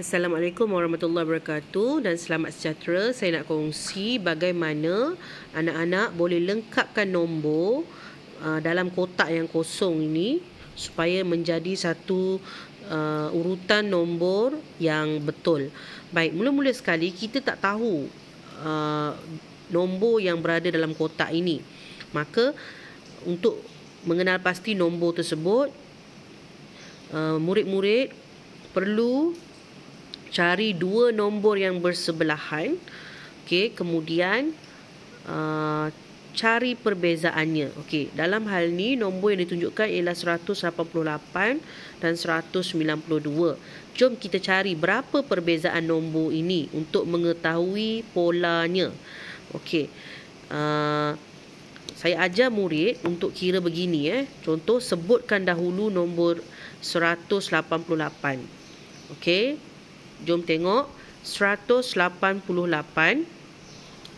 Assalamualaikum warahmatullahi wabarakatuh dan selamat sejahtera. Saya nak kongsi bagaimana anak-anak boleh lengkapkan nombor uh, dalam kotak yang kosong ini supaya menjadi satu uh, urutan nombor yang betul. Baik, mula-mula sekali kita tak tahu uh, nombor yang berada dalam kotak ini. Maka untuk mengenal pasti nombor tersebut uh, murid-murid perlu cari dua nombor yang bersebelahan okey kemudian uh, cari perbezaannya okay. dalam hal ni nombor yang ditunjukkan ialah 188 dan 192 jom kita cari berapa perbezaan nombor ini untuk mengetahui polanya okay. uh, saya ajar murid untuk kira begini eh contoh sebutkan dahulu nombor 188 okay. Jom tengok 188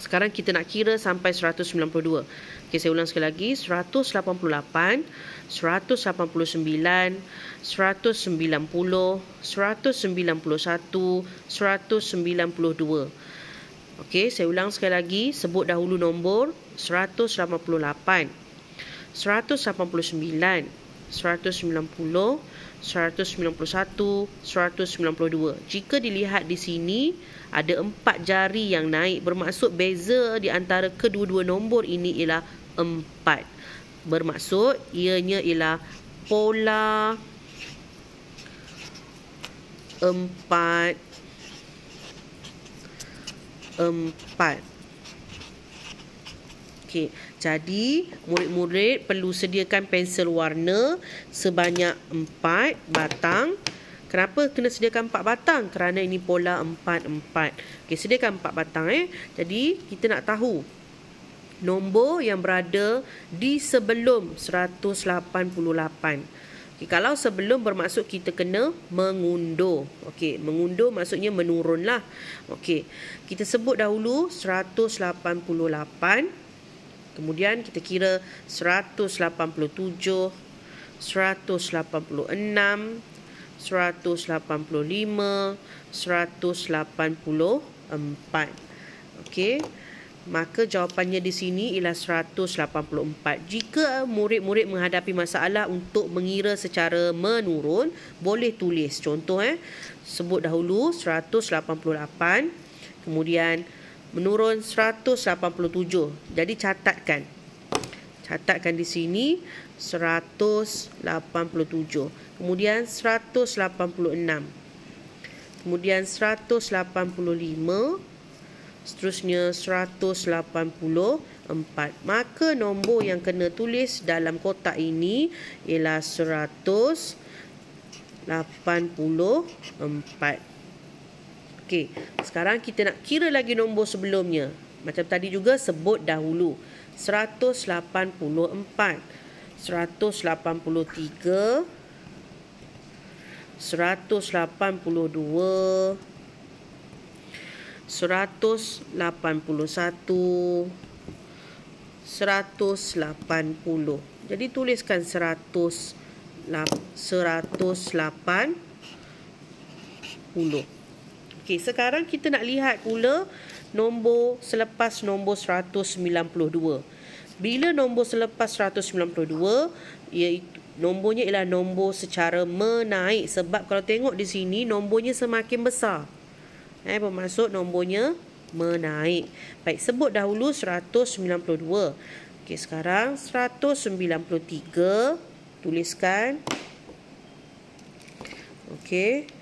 Sekarang kita nak kira sampai 192 okay, Saya ulang sekali lagi 188 189 190 191 192. Okey, Saya ulang sekali lagi Sebut dahulu nombor 188 189 192. Jika dilihat di sini, ada empat jari yang naik. Bermaksud beza di antara kedua-dua nombor ini ialah empat. Bermaksud ianya ialah pola empat empat. Okey, jadi murid-murid perlu sediakan pensel warna sebanyak 4 batang. Kenapa kena sediakan 4 batang? Kerana ini pola 4-4. Okey, sediakan 4 batang eh. Jadi, kita nak tahu nombor yang berada di sebelum 188. Okey, kalau sebelum bermaksud kita kena mengundur. Okey, mengundur maksudnya menurunlah. Okey, kita sebut dahulu 188. Kemudian kita kira 187, 186, 185, 184. Okey. Maka jawapannya di sini ialah 184. Jika murid-murid menghadapi masalah untuk mengira secara menurun, boleh tulis. Contoh eh, sebut dahulu 188. Kemudian 186 menurun 187. Jadi catatkan. Catatkan di sini 187. Kemudian 186. Kemudian 185. Seterusnya 184. Maka nombor yang kena tulis dalam kotak ini ialah 184. Okey, sekarang kita nak kira lagi nombor sebelumnya. Macam tadi juga sebut dahulu. 184, 183, 182, 181, 180. Jadi tuliskan 108 108 10 Okey, sekarang kita nak lihat pula nombor selepas nombor 192. Bila nombor selepas 192 iaitu nombornya ialah nombor secara menaik sebab kalau tengok di sini nombornya semakin besar. Eh bermaksud nombornya menaik. Baik, sebut dahulu 192. Okey, sekarang 193 tuliskan. Okey.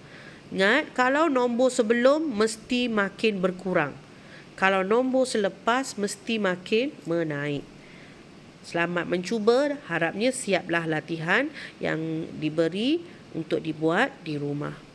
Ingat, kalau nombor sebelum mesti makin berkurang. Kalau nombor selepas mesti makin menaik. Selamat mencuba, harapnya siaplah latihan yang diberi untuk dibuat di rumah.